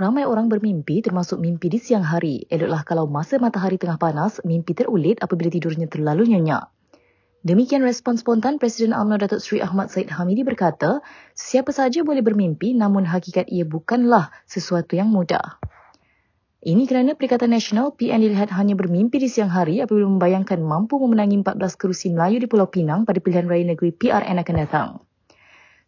Ramai orang bermimpi termasuk mimpi di siang hari. Eloklah kalau masa matahari tengah panas, mimpi terulit apabila tidurnya terlalu nyenyak. Demikian respon spontan Presiden UMNO Datuk Sri Ahmad Said Hamidi berkata, siapa sahaja boleh bermimpi namun hakikat ia bukanlah sesuatu yang mudah. Ini kerana Perikatan Nasional PN dilihat hanya bermimpi di siang hari apabila membayangkan mampu memenangi 14 kerusi Melayu di Pulau Pinang pada pilihan raya negeri PRN akan datang.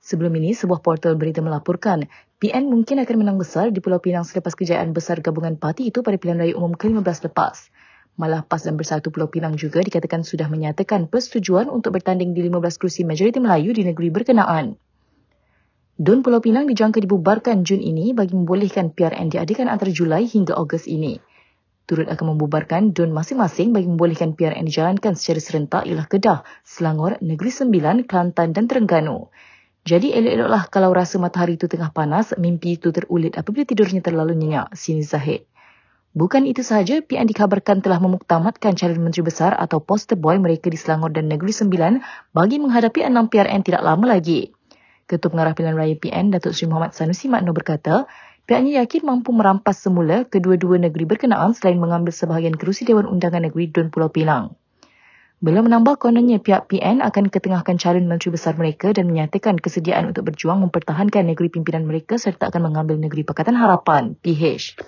Sebelum ini, sebuah portal berita melaporkan PN mungkin akan menang besar di Pulau Pinang selepas kejayaan besar gabungan parti itu pada pilihan raya umum ke-15 lepas. Malah PAS dan Bersatu Pulau Pinang juga dikatakan sudah menyatakan persetujuan untuk bertanding di 15 kerusi majoriti Melayu di negeri berkenaan. Dun Pulau Pinang dijangka dibubarkan Jun ini bagi membolehkan PRN diadakan antara Julai hingga Ogos ini. Turut akan membubarkan Dun masing-masing bagi membolehkan PRN dijalankan secara serentak ialah Kedah, Selangor, Negeri Sembilan, Kelantan dan Terengganu. Jadi elok-eloklah kalau rasa matahari itu tengah panas, mimpi itu terulit apabila tidurnya terlalu nyenyak, sini Zahid. Bukan itu sahaja, PN dikabarkan telah memuktamadkan calon menteri besar atau poster boy mereka di Selangor dan Negeri Sembilan bagi menghadapi enam PRN tidak lama lagi. Ketua Pengarah Pilihan Raya PN, Datuk Sri Muhammad Sanusi Makno berkata, PN yakin mampu merampas semula kedua-dua negeri berkenaan selain mengambil sebahagian kerusi Dewan Undangan Negeri Dun Pulau Pinang. Beliau menambah kononnya pihak PN akan ketengahkan calon menteri besar mereka dan menyatakan kesediaan untuk berjuang mempertahankan negeri pimpinan mereka serta akan mengambil negeri Pakatan Harapan, PH.